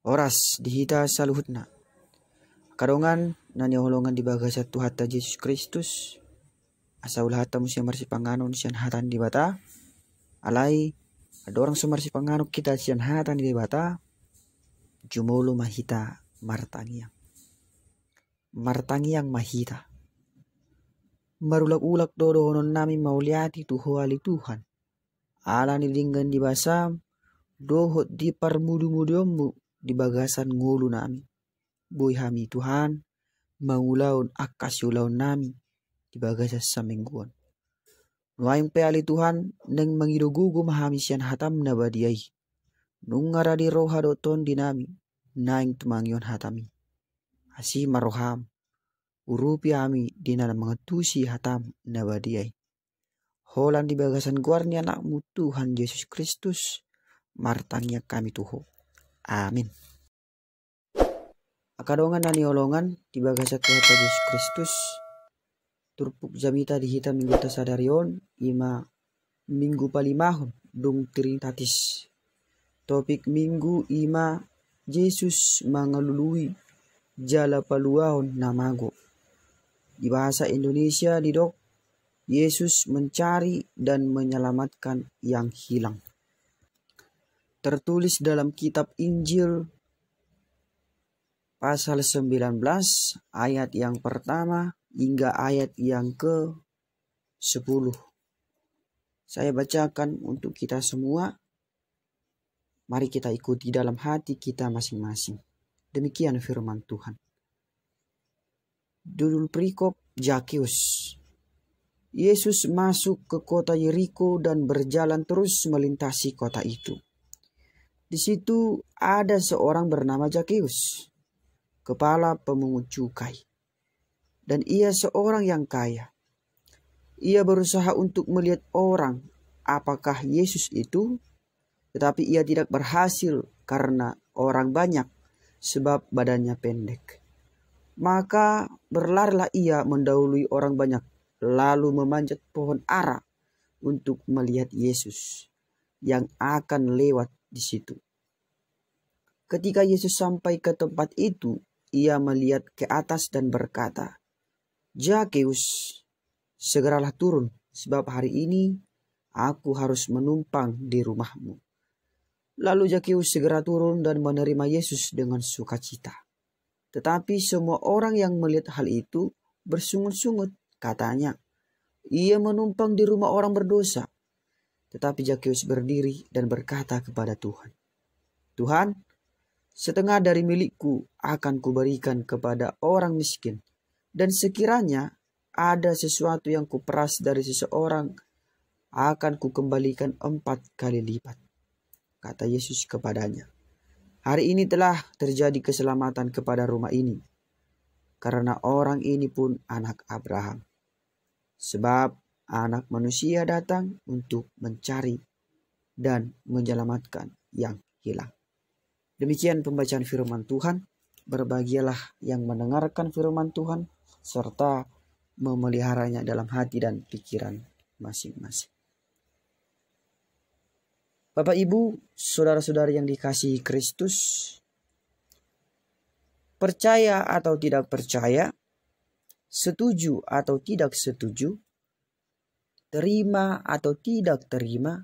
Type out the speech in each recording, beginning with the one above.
oras dihita saluhutna. Karongan nani holongan di satu hata Yesus Kristus. Asa ulah hata musia marsi panganon sian hatan di bata. Alai ada orang sumarsi pangano kita sian hatan di bata. Jumolo mahita martangiang. Martangiang mahita. Marulak-ulak dodo honon nami mauliati tuho ali Tuhan. Ala ni dinggan di basam. Dohot di parmudu-mudiomu di bagasan ngulu nami. Boy hami Tuhan, mengulau akas yulaun nami di bagasan samingguan. Waing peali Tuhan neng mahami sian hatam nabadiai. Nung ngaradi roha doton dinami, naing tumangion hatami. Asi maroham, urupi ami dinana mengetusi hatam nabadiai. Holan di bagasan guarni anakmu Tuhan Yesus Kristus, martangnya kami tuho. Amin. Akadongan dan iolongan di bagasa Tuhan Yesus Kristus. Turpuk jamita di hitam minggu tasadarion ima minggu palimahun dung trinitatis. Topik minggu ima Yesus mengelului jala paluahun namago. Di bahasa Indonesia didok Yesus mencari dan menyelamatkan yang hilang tertulis dalam kitab Injil pasal 19 ayat yang pertama hingga ayat yang ke 10. Saya bacakan untuk kita semua. Mari kita ikuti dalam hati kita masing-masing. Demikian firman Tuhan. Judul perikop Jakius. Yesus masuk ke kota Yeriko dan berjalan terus melintasi kota itu. Di situ ada seorang bernama Jakius, kepala pemungut cukai. Dan ia seorang yang kaya. Ia berusaha untuk melihat orang apakah Yesus itu, tetapi ia tidak berhasil karena orang banyak sebab badannya pendek. Maka berlarilah ia mendahului orang banyak, lalu memanjat pohon ara untuk melihat Yesus yang akan lewat di situ. Ketika Yesus sampai ke tempat itu, ia melihat ke atas dan berkata, "Jakeus, segeralah turun, sebab hari ini aku harus menumpang di rumahmu." Lalu Jakeus segera turun dan menerima Yesus dengan sukacita. Tetapi semua orang yang melihat hal itu bersungut-sungut, katanya, "Ia menumpang di rumah orang berdosa." Tetapi Zakius berdiri dan berkata kepada Tuhan, Tuhan, setengah dari milikku akan kuberikan kepada orang miskin, dan sekiranya ada sesuatu yang kuperas dari seseorang, akan kukembalikan empat kali lipat. Kata Yesus kepadanya, Hari ini telah terjadi keselamatan kepada rumah ini, karena orang ini pun anak Abraham. Sebab Anak manusia datang untuk mencari dan menyelamatkan yang hilang. Demikian pembacaan firman Tuhan. Berbahagialah yang mendengarkan firman Tuhan serta memeliharanya dalam hati dan pikiran masing-masing. Bapak Ibu, saudara saudara yang dikasihi Kristus, percaya atau tidak percaya, setuju atau tidak setuju, terima atau tidak terima,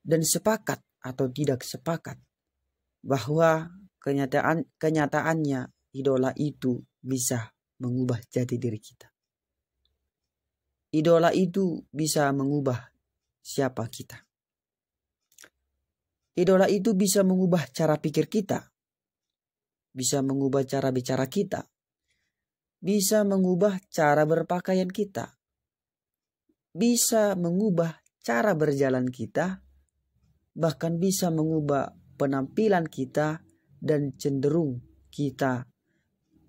dan sepakat atau tidak sepakat bahwa kenyataan kenyataannya idola itu bisa mengubah jati diri kita. Idola itu bisa mengubah siapa kita. Idola itu bisa mengubah cara pikir kita, bisa mengubah cara bicara kita, bisa mengubah cara berpakaian kita, bisa mengubah cara berjalan kita, bahkan bisa mengubah penampilan kita dan cenderung kita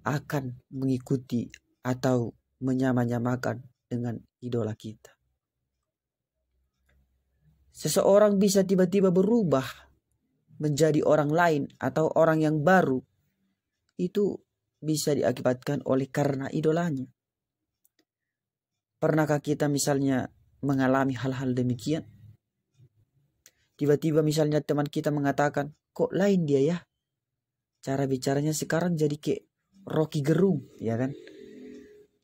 akan mengikuti atau menyamanyamakan dengan idola kita. Seseorang bisa tiba-tiba berubah menjadi orang lain atau orang yang baru. Itu bisa diakibatkan oleh karena idolanya. Pernahkah kita misalnya mengalami hal-hal demikian? Tiba-tiba misalnya teman kita mengatakan, kok lain dia ya? Cara bicaranya sekarang jadi kayak Rocky Gerung, ya kan?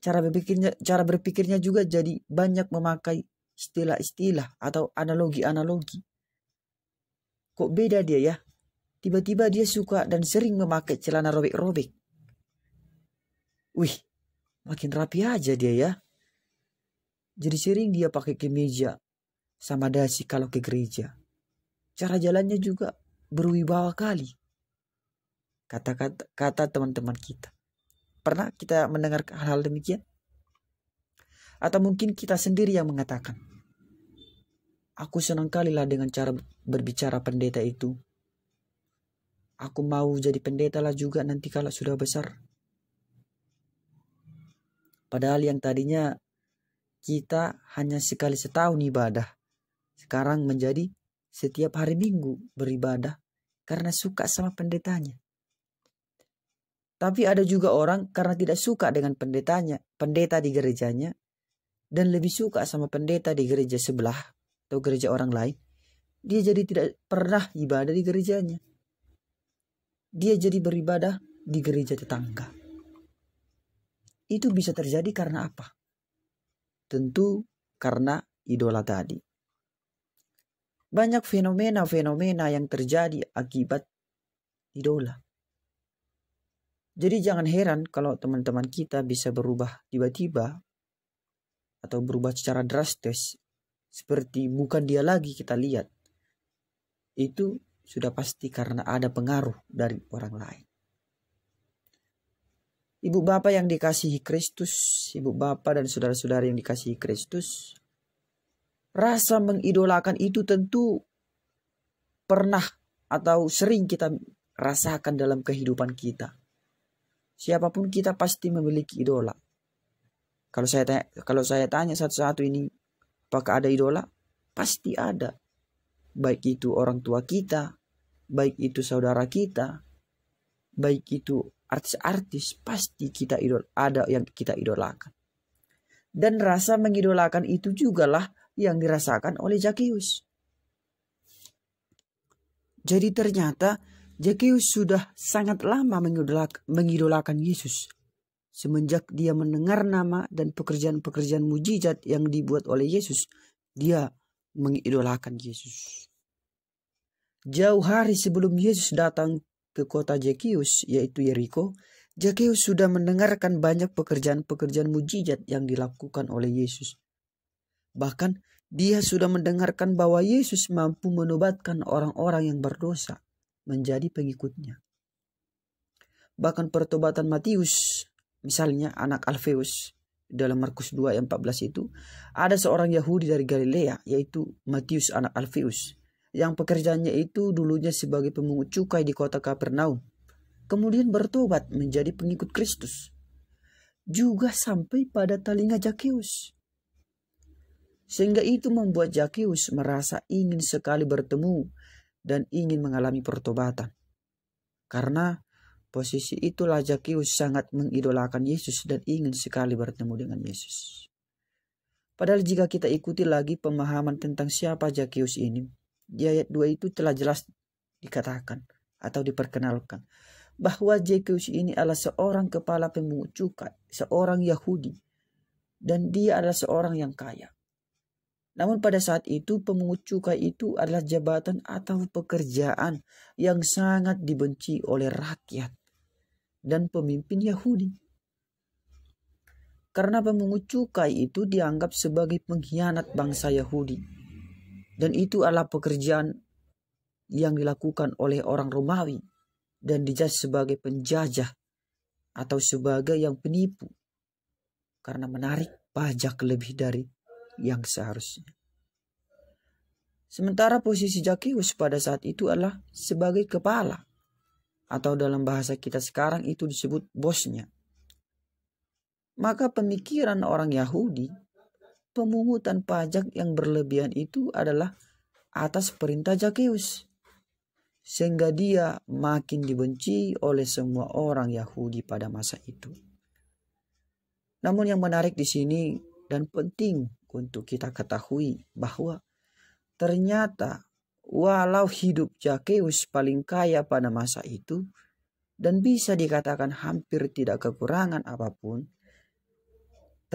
Cara berpikirnya, cara berpikirnya juga jadi banyak memakai istilah-istilah atau analogi-analogi. Kok beda dia ya? Tiba-tiba dia suka dan sering memakai celana robek-robek. Wih, makin rapi aja dia ya. Jadi sering dia pakai kemeja sama dasi kalau ke gereja. Cara jalannya juga berwibawa kali. Kata-kata kata kata teman teman kita. Pernah kita mendengar hal-hal demikian? Atau mungkin kita sendiri yang mengatakan. Aku senang kali dengan cara berbicara pendeta itu. Aku mau jadi pendeta lah juga nanti kalau sudah besar. Padahal yang tadinya kita hanya sekali setahun ibadah. Sekarang menjadi setiap hari minggu beribadah karena suka sama pendetanya. Tapi ada juga orang karena tidak suka dengan pendetanya, pendeta di gerejanya, dan lebih suka sama pendeta di gereja sebelah atau gereja orang lain, dia jadi tidak pernah ibadah di gerejanya. Dia jadi beribadah di gereja tetangga. Itu bisa terjadi karena apa? Tentu karena idola tadi. Banyak fenomena-fenomena yang terjadi akibat idola. Jadi jangan heran kalau teman-teman kita bisa berubah tiba-tiba atau berubah secara drastis seperti bukan dia lagi kita lihat. Itu sudah pasti karena ada pengaruh dari orang lain. Ibu Bapa yang dikasihi Kristus, Ibu Bapa dan saudara-saudara yang dikasihi Kristus, rasa mengidolakan itu tentu pernah atau sering kita rasakan dalam kehidupan kita. Siapapun kita pasti memiliki idola. Kalau saya tanya, kalau saya tanya satu-satu ini, apakah ada idola? Pasti ada. Baik itu orang tua kita, baik itu saudara kita, baik itu artis-artis pasti kita idol ada yang kita idolakan. Dan rasa mengidolakan itu jugalah yang dirasakan oleh Zakius. Jadi ternyata Zakius sudah sangat lama mengidolakan Yesus. Semenjak dia mendengar nama dan pekerjaan-pekerjaan mujizat yang dibuat oleh Yesus, dia mengidolakan Yesus. Jauh hari sebelum Yesus datang ke kota Jekius, yaitu Yeriko, Jekius sudah mendengarkan banyak pekerjaan-pekerjaan mujizat yang dilakukan oleh Yesus. Bahkan, dia sudah mendengarkan bahwa Yesus mampu menobatkan orang-orang yang berdosa menjadi pengikutnya. Bahkan pertobatan Matius, misalnya anak Alfeus, dalam Markus 2 ayat 14 itu, ada seorang Yahudi dari Galilea yaitu Matius anak Alfeus yang pekerjaannya itu dulunya sebagai pemungut cukai di kota Kapernaum, kemudian bertobat menjadi pengikut Kristus. Juga sampai pada telinga Jakeus. Sehingga itu membuat Jakeus merasa ingin sekali bertemu dan ingin mengalami pertobatan. Karena posisi itulah Jakeus sangat mengidolakan Yesus dan ingin sekali bertemu dengan Yesus. Padahal jika kita ikuti lagi pemahaman tentang siapa Jakeus ini, di ayat 2 itu telah jelas dikatakan atau diperkenalkan bahwa Zeus ini adalah seorang kepala pemungut cukai, seorang Yahudi dan dia adalah seorang yang kaya. Namun pada saat itu pemungut cukai itu adalah jabatan atau pekerjaan yang sangat dibenci oleh rakyat dan pemimpin Yahudi. Karena pemungut cukai itu dianggap sebagai pengkhianat bangsa Yahudi dan itu adalah pekerjaan yang dilakukan oleh orang Romawi dan dijas sebagai penjajah atau sebagai yang penipu karena menarik pajak lebih dari yang seharusnya. Sementara posisi Jakius pada saat itu adalah sebagai kepala atau dalam bahasa kita sekarang itu disebut bosnya. Maka pemikiran orang Yahudi pemungutan pajak yang berlebihan itu adalah atas perintah Zakeus. Sehingga dia makin dibenci oleh semua orang Yahudi pada masa itu. Namun yang menarik di sini dan penting untuk kita ketahui bahwa ternyata walau hidup Zakeus paling kaya pada masa itu dan bisa dikatakan hampir tidak kekurangan apapun,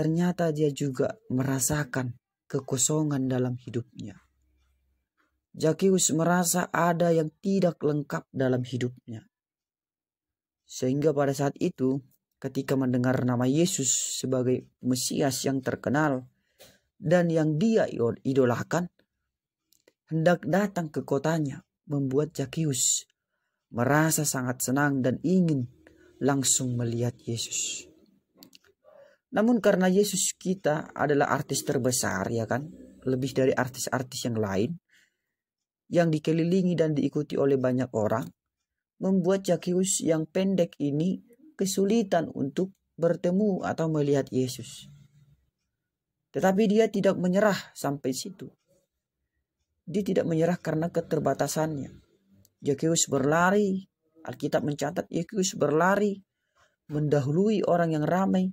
ternyata dia juga merasakan kekosongan dalam hidupnya. Jakius merasa ada yang tidak lengkap dalam hidupnya. Sehingga pada saat itu, ketika mendengar nama Yesus sebagai Mesias yang terkenal dan yang dia idolakan, hendak datang ke kotanya membuat Jakius merasa sangat senang dan ingin langsung melihat Yesus. Namun karena Yesus kita adalah artis terbesar ya kan, lebih dari artis-artis yang lain yang dikelilingi dan diikuti oleh banyak orang, membuat Zakius yang pendek ini kesulitan untuk bertemu atau melihat Yesus. Tetapi dia tidak menyerah sampai situ. Dia tidak menyerah karena keterbatasannya. Zakius berlari, Alkitab mencatat Zakius berlari mendahului orang yang ramai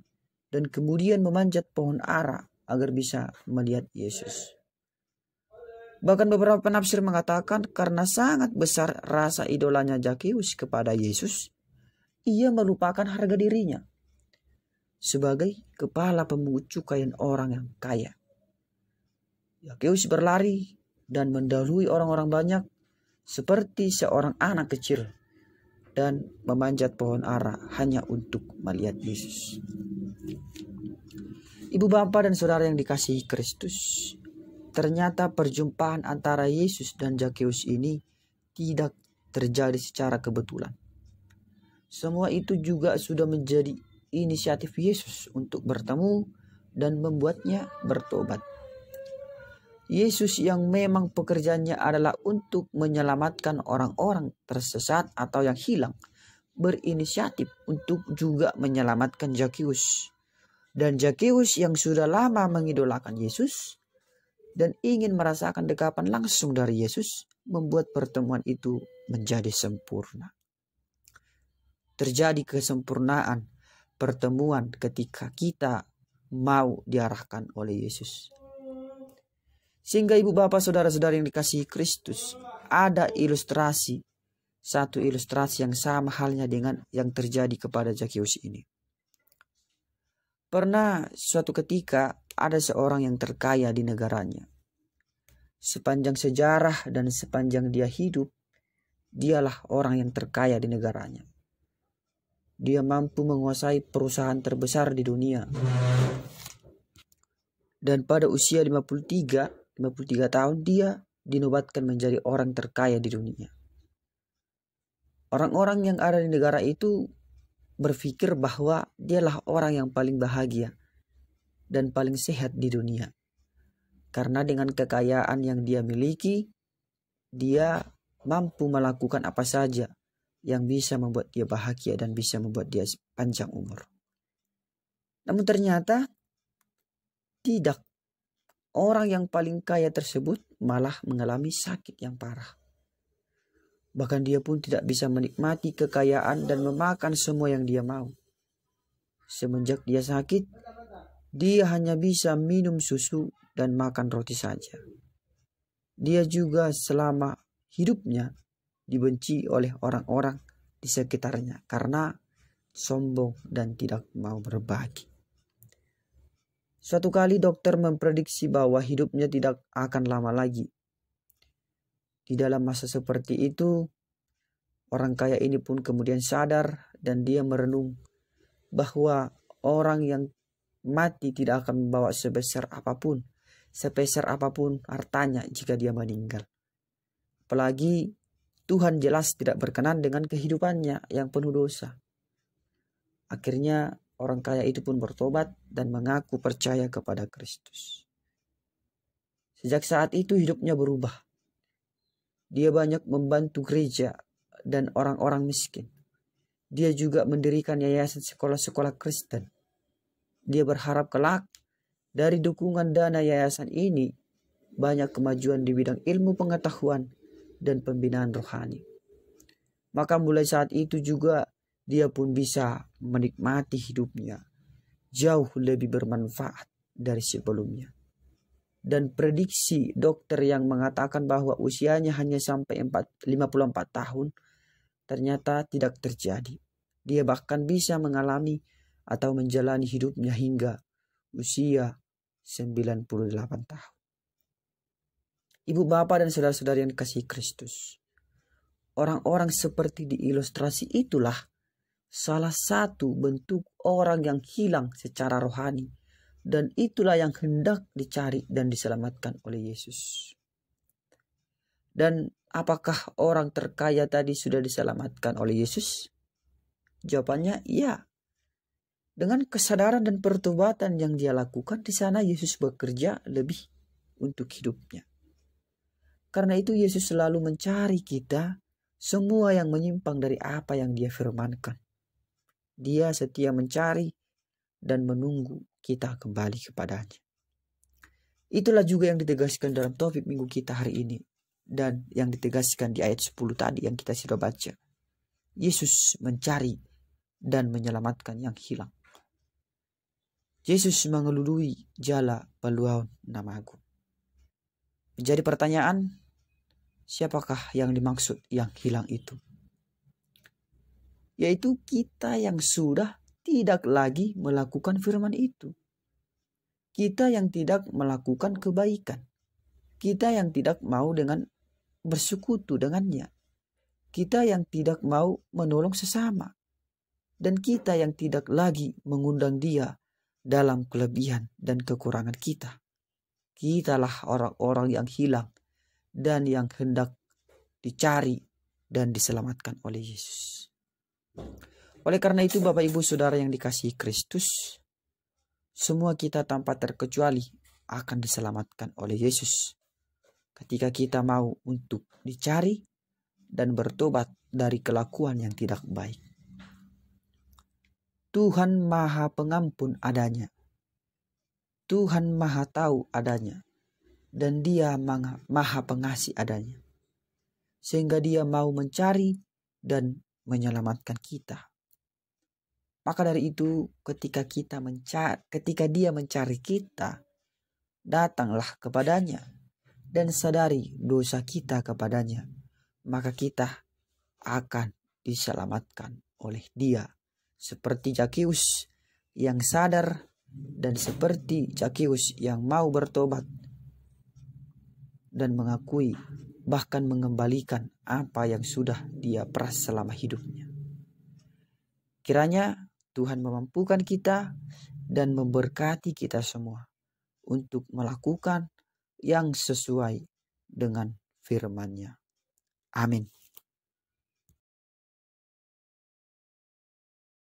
dan kemudian memanjat pohon ara agar bisa melihat Yesus. Bahkan beberapa penafsir mengatakan karena sangat besar rasa idolanya Jakius kepada Yesus, ia melupakan harga dirinya sebagai kepala pemungut cukai orang yang kaya. Zakius berlari dan mendahului orang-orang banyak seperti seorang anak kecil dan memanjat pohon ara hanya untuk melihat Yesus. Ibu bapa dan saudara yang dikasihi Kristus, ternyata perjumpaan antara Yesus dan Zakheus ini tidak terjadi secara kebetulan. Semua itu juga sudah menjadi inisiatif Yesus untuk bertemu dan membuatnya bertobat. Yesus yang memang pekerjaannya adalah untuk menyelamatkan orang-orang tersesat atau yang hilang, berinisiatif untuk juga menyelamatkan Jakius. Dan Jakius yang sudah lama mengidolakan Yesus dan ingin merasakan dekapan langsung dari Yesus, membuat pertemuan itu menjadi sempurna. Terjadi kesempurnaan pertemuan ketika kita mau diarahkan oleh Yesus. Sehingga ibu bapak saudara-saudara yang dikasihi Kristus, ada ilustrasi. Satu ilustrasi yang sama halnya dengan yang terjadi kepada Zakius ini. Pernah suatu ketika ada seorang yang terkaya di negaranya. Sepanjang sejarah dan sepanjang dia hidup, dialah orang yang terkaya di negaranya. Dia mampu menguasai perusahaan terbesar di dunia. Dan pada usia 53, 53 tahun dia dinobatkan menjadi orang terkaya di dunia. Orang-orang yang ada di negara itu berpikir bahwa dialah orang yang paling bahagia dan paling sehat di dunia. Karena dengan kekayaan yang dia miliki, dia mampu melakukan apa saja yang bisa membuat dia bahagia dan bisa membuat dia panjang umur. Namun ternyata tidak orang yang paling kaya tersebut malah mengalami sakit yang parah. Bahkan dia pun tidak bisa menikmati kekayaan dan memakan semua yang dia mau. Semenjak dia sakit, dia hanya bisa minum susu dan makan roti saja. Dia juga selama hidupnya dibenci oleh orang-orang di sekitarnya karena sombong dan tidak mau berbagi. Suatu kali dokter memprediksi bahwa hidupnya tidak akan lama lagi. Di dalam masa seperti itu, orang kaya ini pun kemudian sadar dan dia merenung bahwa orang yang mati tidak akan membawa sebesar apapun, sebesar apapun hartanya jika dia meninggal. Apalagi Tuhan jelas tidak berkenan dengan kehidupannya yang penuh dosa. Akhirnya Orang kaya itu pun bertobat dan mengaku percaya kepada Kristus. Sejak saat itu hidupnya berubah. Dia banyak membantu gereja dan orang-orang miskin. Dia juga mendirikan yayasan sekolah-sekolah Kristen. Dia berharap kelak dari dukungan dana yayasan ini banyak kemajuan di bidang ilmu pengetahuan dan pembinaan rohani. Maka mulai saat itu juga dia pun bisa menikmati hidupnya jauh lebih bermanfaat dari sebelumnya. Dan prediksi dokter yang mengatakan bahwa usianya hanya sampai 54 tahun ternyata tidak terjadi. Dia bahkan bisa mengalami atau menjalani hidupnya hingga usia 98 tahun. Ibu bapak dan saudara-saudari yang kasih Kristus. Orang-orang seperti di ilustrasi itulah salah satu bentuk orang yang hilang secara rohani dan itulah yang hendak dicari dan diselamatkan oleh Yesus. Dan apakah orang terkaya tadi sudah diselamatkan oleh Yesus? Jawabannya iya. Dengan kesadaran dan pertobatan yang dia lakukan di sana Yesus bekerja lebih untuk hidupnya. Karena itu Yesus selalu mencari kita semua yang menyimpang dari apa yang dia firmankan. Dia setia mencari dan menunggu kita kembali kepadanya. Itulah juga yang ditegaskan dalam topik minggu kita hari ini dan yang ditegaskan di ayat 10 tadi yang kita sudah baca. Yesus mencari dan menyelamatkan yang hilang. Yesus mengelului jala peluang nama Aku. Menjadi pertanyaan, siapakah yang dimaksud yang hilang itu? yaitu kita yang sudah tidak lagi melakukan firman itu. Kita yang tidak melakukan kebaikan. Kita yang tidak mau dengan bersekutu dengannya. Kita yang tidak mau menolong sesama. Dan kita yang tidak lagi mengundang dia dalam kelebihan dan kekurangan kita. Kitalah orang-orang yang hilang dan yang hendak dicari dan diselamatkan oleh Yesus. Oleh karena itu Bapak Ibu Saudara yang dikasihi Kristus, semua kita tanpa terkecuali akan diselamatkan oleh Yesus. Ketika kita mau untuk dicari dan bertobat dari kelakuan yang tidak baik. Tuhan Maha Pengampun adanya. Tuhan Maha Tahu adanya. Dan Dia Maha, maha Pengasih adanya. Sehingga Dia mau mencari dan menyelamatkan kita. Maka dari itu, ketika kita mencari, ketika dia mencari kita, datanglah kepadanya dan sadari dosa kita kepadanya, maka kita akan diselamatkan oleh dia. Seperti Jakius yang sadar dan seperti Jakius yang mau bertobat dan mengakui bahkan mengembalikan apa yang sudah dia peras selama hidupnya. Kiranya Tuhan memampukan kita dan memberkati kita semua untuk melakukan yang sesuai dengan firman-Nya. Amin.